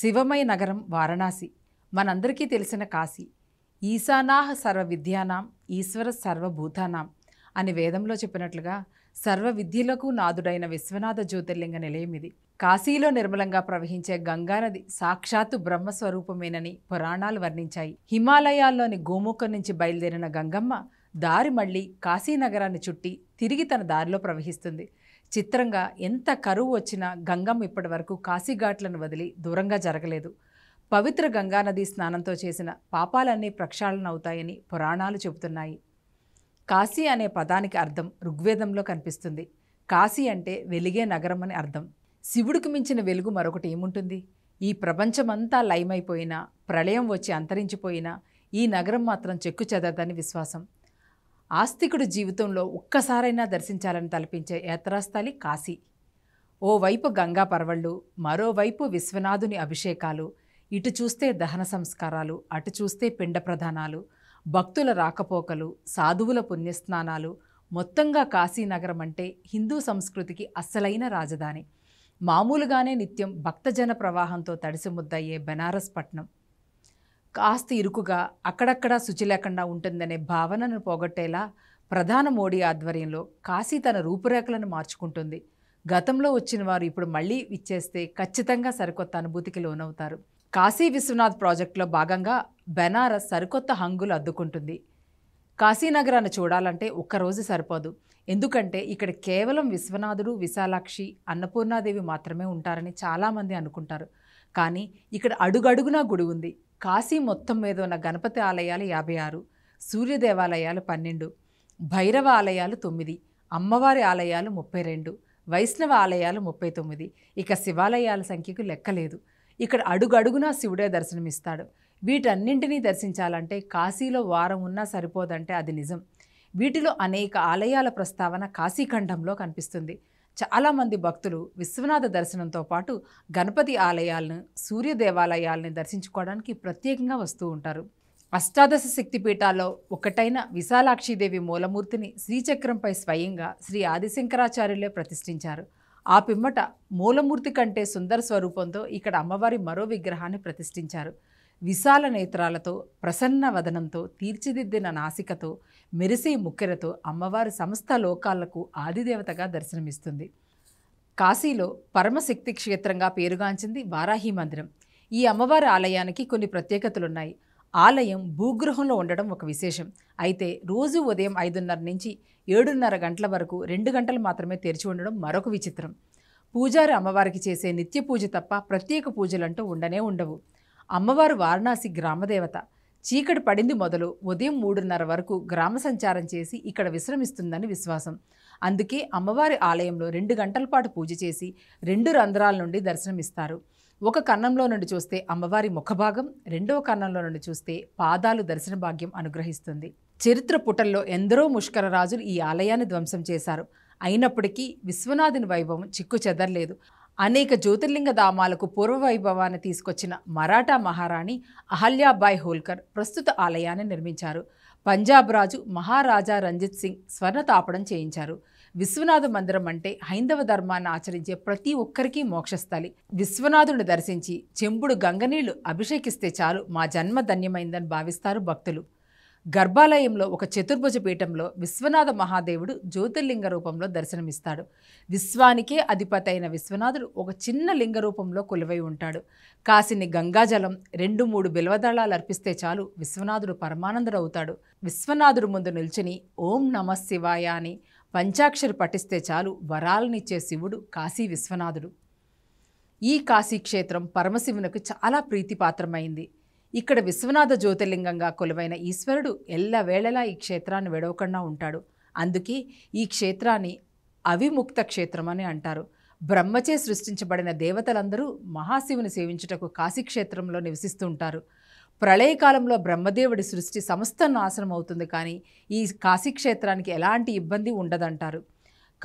శివమయ నగరం వారణాసి మనందరికీ తెలిసిన కాశీ ఈశానాహ సర్వ విద్యానాం ఈశ్వర సర్వభూతానాం అని వేదంలో చెప్పినట్లుగా సర్వ విద్యలకు నాదుడైన విశ్వనాథ జ్యోతిర్లింగ నిలయం ఇది కాశీలో నిర్మలంగా ప్రవహించే గంగానది సాక్షాత్తు బ్రహ్మస్వరూపమేనని పురాణాలు వర్ణించాయి హిమాలయాల్లోని గోముఖం నుంచి బయలుదేరిన గంగమ్మ దారి మళ్లీ కాశీనగరాన్ని చుట్టి తిరిగి తన దారిలో ప్రవహిస్తుంది చిత్రంగా ఎంత కరువు వచ్చినా గంగం ఇప్పటి వరకు కాశీఘాట్లను వదిలి దూరంగా జరగలేదు పవిత్ర గంగానదీ స్నానంతో చేసిన పాపాలన్నీ ప్రక్షాళన అవుతాయని పురాణాలు చెబుతున్నాయి కాశీ అనే పదానికి అర్థం ఋగ్వేదంలో కనిపిస్తుంది కాశీ అంటే వెలిగే నగరం అని అర్థం శివుడికి మించిన వెలుగు మరొకటి ఏముంటుంది ఈ ప్రపంచమంతా లయమైపోయినా ప్రళయం వచ్చి అంతరించిపోయినా ఈ నగరం మాత్రం చెక్కు చెదరదని విశ్వాసం ఆస్తికుడు జీవితంలో ఒక్కసారైనా దర్శించాలని తలపించే యాత్రాస్థలి కాశీ ఓవైపు గంగా పర్వళ్ళు మరోవైపు విశ్వనాథుని అభిషేకాలు ఇటు చూస్తే దహన సంస్కారాలు అటు చూస్తే పిండ ప్రధానాలు భక్తుల రాకపోకలు సాధువుల పుణ్యస్నానాలు మొత్తంగా కాశీనగరం అంటే హిందూ సంస్కృతికి అస్సలైన రాజధాని మామూలుగానే నిత్యం భక్తజన ప్రవాహంతో తడిసిముద్దయ్యే బెనారస్ పట్నం కాస్త ఇరుకుగా అక్కడక్కడ శుచి లేకుండా ఉంటుందనే భావనను పోగొట్టేలా ప్రధాన మోడీ ఆధ్వర్యంలో కాశీ తన రూపురేఖలను మార్చుకుంటుంది గతంలో వచ్చిన వారు ఇప్పుడు మళ్ళీ ఇచ్చేస్తే ఖచ్చితంగా సరికొత్త అనుభూతికి లోనవుతారు కాశీ విశ్వనాథ్ ప్రాజెక్టులో భాగంగా బెనారస్ సరికొత్త హంగులు అద్దుకుంటుంది కాశీనగరాన్ని చూడాలంటే ఒక్కరోజు సరిపోదు ఎందుకంటే ఇక్కడ కేవలం విశ్వనాథుడు విశాలాక్షి అన్నపూర్ణాదేవి మాత్రమే ఉంటారని చాలామంది అనుకుంటారు కానీ ఇక్కడ అడుగడుగునా గుడి ఉంది కాశీ మొత్తం మీద ఉన్న గణపతి ఆలయాలు యాభై ఆరు సూర్యదేవాలయాలు పన్నెండు భైరవ ఆలయాలు తొమ్మిది అమ్మవారి ఆలయాలు ముప్పై రెండు వైష్ణవ ఆలయాలు ముప్పై తొమ్మిది ఇక శివాలయాల సంఖ్యకు లెక్కలేదు ఇక్కడ అడుగడుగునా శివుడే దర్శనమిస్తాడు వీటన్నింటినీ దర్శించాలంటే కాశీలో వారం ఉన్నా సరిపోదంటే అది నిజం వీటిలో అనేక ఆలయాల ప్రస్తావన కాశీఖండంలో కనిపిస్తుంది చాలామంది భక్తులు విశ్వనాథ దర్శనంతో పాటు గణపతి ఆలయాలను సూర్య దర్శించుకోవడానికి ప్రత్యేకంగా వస్తూ ఉంటారు అష్టాదశ శక్తిపీఠాల్లో ఒకటైన విశాలాక్షిదేవి మూలమూర్తిని శ్రీచక్రంపై స్వయంగా శ్రీ ఆదిశంకరాచార్యులే ప్రతిష్ఠించారు ఆ పిమ్మట మూలమూర్తి కంటే సుందర స్వరూపంతో ఇక్కడ అమ్మవారి మరో విగ్రహాన్ని ప్రతిష్ఠించారు విశాల నేత్రాలతో ప్రసన్న వదనంతో తీర్చిదిద్దిన నాసికతో మెరిసే ముక్కెరతో అమ్మవారు సమస్త లోకాలకు ఆదిదేవతగా దర్శనమిస్తుంది కాశీలో పరమశక్తి క్షేత్రంగా పేరుగాంచింది వారాహి మందిరం ఈ అమ్మవారి ఆలయానికి కొన్ని ప్రత్యేకతలున్నాయి ఆలయం భూగృహంలో ఉండడం ఒక విశేషం అయితే రోజు ఉదయం ఐదున్నర నుంచి ఏడున్నర గంటల వరకు రెండు గంటలు మాత్రమే తెరిచి ఉండడం మరొక విచిత్రం పూజారి అమ్మవారికి చేసే నిత్య పూజ తప్ప ప్రత్యేక పూజలంటూ ఉండనే ఉండవు అమ్మవారు వారణాసి గ్రామదేవత చీకటి పడింది మొదలు ఉదయం మూడున్నర వరకు గ్రామ సంచారం చేసి ఇక్కడ విశ్రమిస్తుందని విశ్వాసం అందుకే అమ్మవారి ఆలయంలో రెండు గంటల పాటు పూజ చేసి రెండు రంధ్రాల నుండి దర్శనమిస్తారు ఒక కన్నంలో నుండి చూస్తే అమ్మవారి ముఖభాగం రెండవ కన్నంలో నుండి చూస్తే పాదాలు దర్శన భాగ్యం అనుగ్రహిస్తుంది చరిత్ర పుటల్లో ఎందరో ముష్కర రాజులు ఈ ఆలయాన్ని ధ్వంసం చేశారు అయినప్పటికీ విశ్వనాథుని వైభవం చిక్కు చెదరలేదు అనేక జ్యోతిర్లింగ ధామాలకు పూర్వవైభవాన్ని తీసుకొచ్చిన మరాఠా మహారాణి అహల్యాబాయ్ హోల్కర్ ప్రస్తుత ఆలయాన్ని నిర్మించారు పంజాబ్ రాజు మహారాజా రంజిత్ సింగ్ స్వర్ణ తాపడం చేయించారు విశ్వనాథ మందిరం అంటే హైందవ ధర్మాన్ని ఆచరించే ప్రతి ఒక్కరికి మోక్షస్థలి విశ్వనాథుని దర్శించి చెంబుడు గంగనీళ్లు అభిషేకిస్తే చాలు మా జన్మ ధన్యమైందని భావిస్తారు భక్తులు గర్భాలయంలో ఒక చతుర్భుజ పీఠంలో విశ్వనాథ మహాదేవుడు జ్యోతిర్లింగ రూపంలో దర్శనమిస్తాడు విశ్వానికే అధిపతి అయిన విశ్వనాథుడు ఒక చిన్న లింగ రూపంలో కొలువై ఉంటాడు కాసిని గంగాజలం రెండు మూడు బిల్వదళాలు అర్పిస్తే చాలు విశ్వనాథుడు పరమానందుడవుతాడు విశ్వనాథుడు ముందు నిల్చుని ఓం నమ శివాయ అని పంచాక్షరి పఠిస్తే చాలు వరాలనిచ్చే శివుడు కాశీ విశ్వనాథుడు ఈ కాశీక్షేత్రం పరమశివునకు చాలా ప్రీతిపాత్రమైంది ఇక్కడ విశ్వనాథ జ్యోతిర్లింగంగా కొలువైన ఈశ్వరుడు ఎల్లవేళలా ఈ క్షేత్రాన్ని వెడవకుండా ఉంటాడు అందుకే ఈ క్షేత్రాన్ని అవిముక్త క్షేత్రం అని అంటారు బ్రహ్మచే సృష్టించబడిన దేవతలందరూ మహాశివుని సేవించుటకు కాశీక్షేత్రంలో నివసిస్తూ ఉంటారు ప్రళయకాలంలో బ్రహ్మదేవుడి సృష్టి సమస్త నాశనం అవుతుంది కానీ ఈ కాశీక్షేత్రానికి ఎలాంటి ఇబ్బంది ఉండదంటారు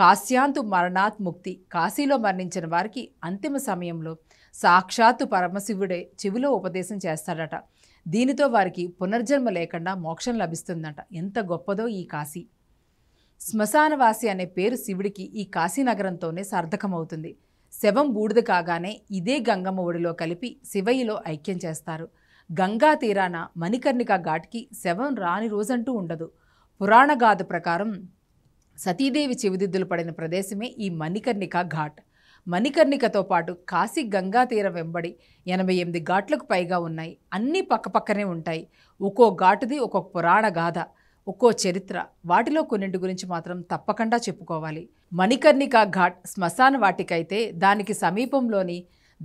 కాశ్యాంతు మరణాత్ ముక్తి కాశీలో మరణించిన వారికి అంతిమ సమయంలో సాక్షాత్తు పరమశివుడే చెవిలో ఉపదేశం చేస్తాడట దీనితో వారికి పునర్జన్మ లేకుండా మోక్షం లభిస్తుందంట ఎంత గొప్పదో ఈ కాశీ శ్మశానవాసి అనే పేరు శివుడికి ఈ కాశీనగరంతోనే సార్థకమవుతుంది శవం బూడిద కాగానే ఇదే గంగమ్మ ఒడిలో కలిపి శివయ్యలో ఐక్యం చేస్తారు గంగా తీరాన మణికర్ణిక ఘాట్కి శవం రాని రోజంటూ ఉండదు పురాణగాథ ప్రకారం సతీదేవి చెవిదిద్దులు పడిన ప్రదేశమే ఈ మణికర్ణిక ఘాట్ మణికర్ణికతో పాటు కాశీ గంగా తీరం వెంబడి ఎనభై ఎనిమిది ఘాట్లకు పైగా ఉన్నాయి అన్నీ పక్కపక్కనే ఉంటాయి ఒక్కో ఘాటుది ఒక పురాణ గాథ ఒక్కో చరిత్ర వాటిలో కొన్నింటి గురించి మాత్రం తప్పకుండా చెప్పుకోవాలి మణికర్ణిక ఘాట్ శ్మశాన వాటికైతే దానికి సమీపంలోని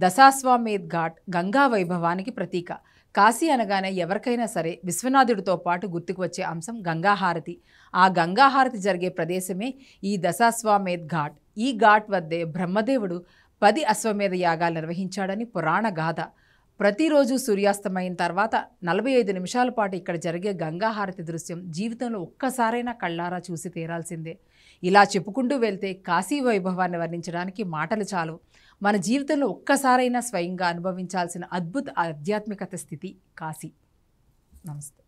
దశాస్వామేద్ ఘాట్ గంగా వైభవానికి ప్రతీక కాశీ అనగానే ఎవరికైనా సరే విశ్వనాథుడితో పాటు గుర్తుకు వచ్చే అంశం గంగాహారతి ఆ గంగాహారతి జరిగే ప్రదేశమే ఈ దశాస్వామేద్ ఘాట్ ఈ ఘాట్ వద్దే బ్రహ్మదేవుడు పది అశ్వమేధ యాగాలు నిర్వహించాడని పురాణ గాథ ప్రతిరోజు సూర్యాస్తమైన తర్వాత నలభై ఐదు నిమిషాల పాటు ఇక్కడ జరిగే గంగాహారతి దృశ్యం జీవితంలో ఒక్కసారైనా కళ్ళారా చూసి తీరాల్సిందే ఇలా చెప్పుకుంటూ వెళ్తే కాశీ వైభవాన్ని వర్ణించడానికి మాటలు చాలు మన జీవితంలో ఒక్కసారైనా స్వయంగా అనుభవించాల్సిన అద్భుత ఆధ్యాత్మికత స్థితి కాశీ నమస్తే